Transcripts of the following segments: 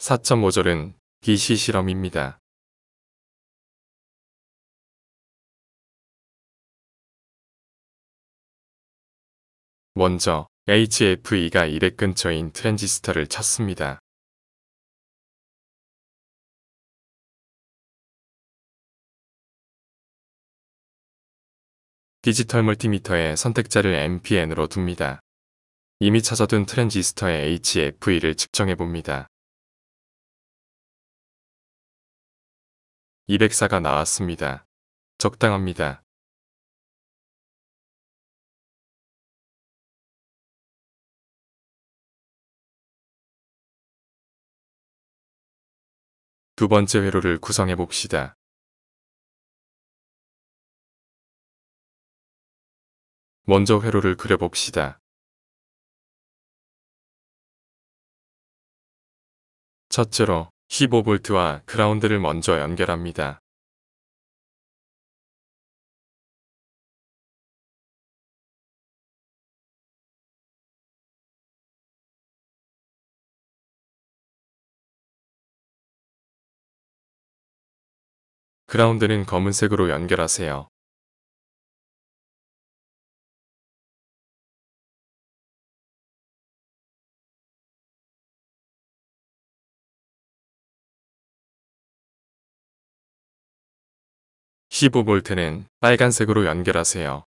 4.5절은 기시 실험입니다. 먼저 HFE가 이래 근처인 트랜지스터를 찾습니다. 디지털 멀티미터의 선택자를 MPN으로 둡니다. 이미 찾아둔 트랜지스터의 HFE를 측정해 봅니다. 204가 나왔습니다. 적당합니다. 두 번째 회로를 구성해 봅시다. 먼저 회로를 그려봅시다. 첫째로 15V와 그라운드를 먼저 연결합니다. 그라운드는 검은색으로 연결하세요. 15볼트는 빨간색으로 연결하세요.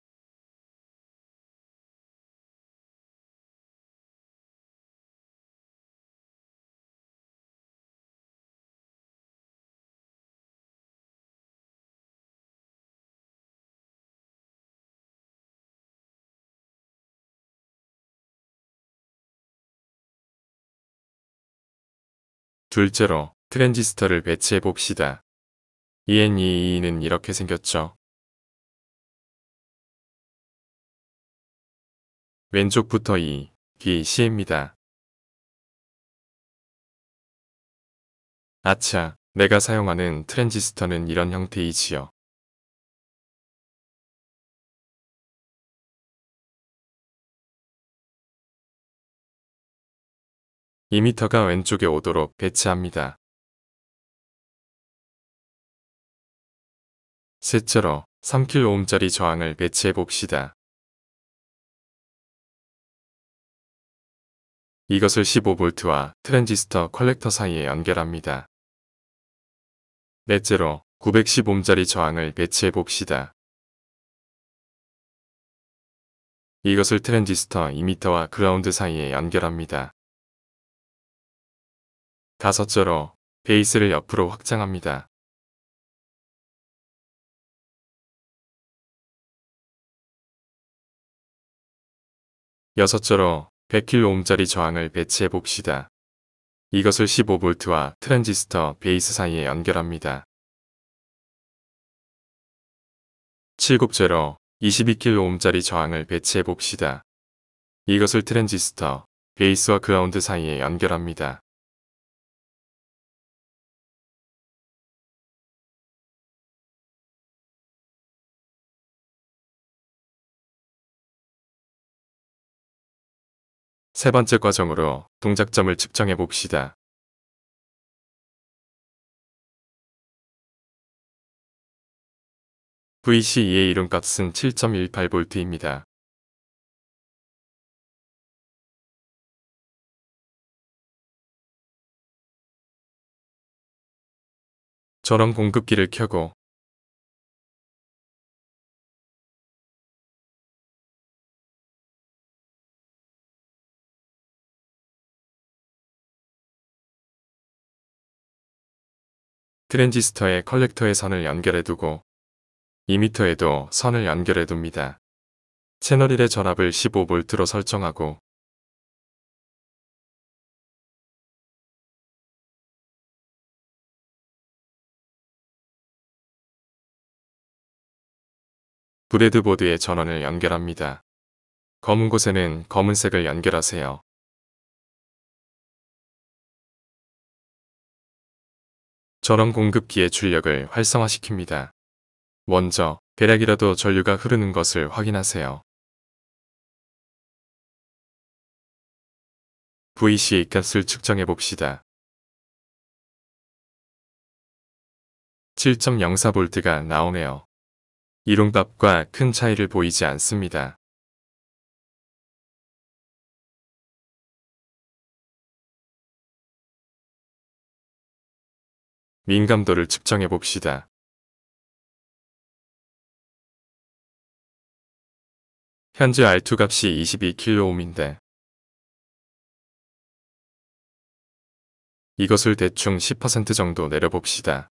둘째로 트랜지스터를 배치해 봅시다. EN22는 이렇게 생겼죠. 왼쪽부터 2, 귀시입니다 아차, 내가 사용하는 트랜지스터는 이런 형태이지요. 이미터가 왼쪽에 오도록 배치합니다. 셋째로 3킬로옴짜리 저항을 배치해 봅시다. 이것을 15V와 트랜지스터 컬렉터 사이에 연결합니다. 넷째로 910옴짜리 저항을 배치해 봅시다. 이것을 트랜지스터 2m와 그라운드 사이에 연결합니다. 다섯째로 베이스를 옆으로 확장합니다. 여섯째로 100kΩ짜리 저항을 배치해 봅시다. 이것을 15V와 트랜지스터 베이스 사이에 연결합니다. 7곱째로 22kΩ짜리 저항을 배치해 봅시다. 이것을 트랜지스터 베이스와 그라운드 사이에 연결합니다. 세 번째 과정으로 동작점을 측정해 봅시다. VC2의 이름값은 7.18V입니다. 저런 공급기를 켜고 트랜지스터의 컬렉터의 선을 연결해 두고 2미터에도 선을 연결해 둡니다. 채널 1의 전압을 15V로 설정하고 브레드보드의 전원을 연결합니다. 검은 곳에는 검은색을 연결하세요. 전원 공급기의 출력을 활성화시킵니다. 먼저 대략이라도 전류가 흐르는 것을 확인하세요. VC 값을 측정해 봅시다. 7.04V가 나오네요. 이론값과 큰 차이를 보이지 않습니다. 민감도를 측정해 봅시다. 현재 R2 값이 22kg인데 이것을 대충 10% 정도 내려봅시다.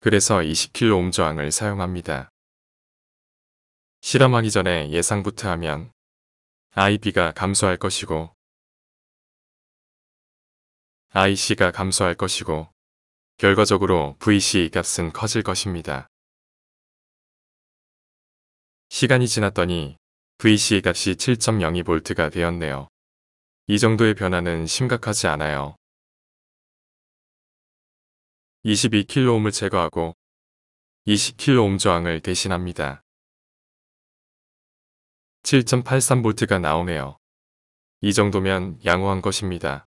그래서 2 0 k ω 저항을 사용합니다. 실험하기 전에 예상부터 하면 IB가 감소할 것이고 IC가 감소할 것이고 결과적으로 VC 값은 커질 것입니다. 시간이 지났더니 VC 값이 7 0 2볼트가 되었네요. 이 정도의 변화는 심각하지 않아요. 22kΩ을 제거하고 20kΩ 저항을 대신합니다. 7 8 3볼트가 나오네요. 이 정도면 양호한 것입니다.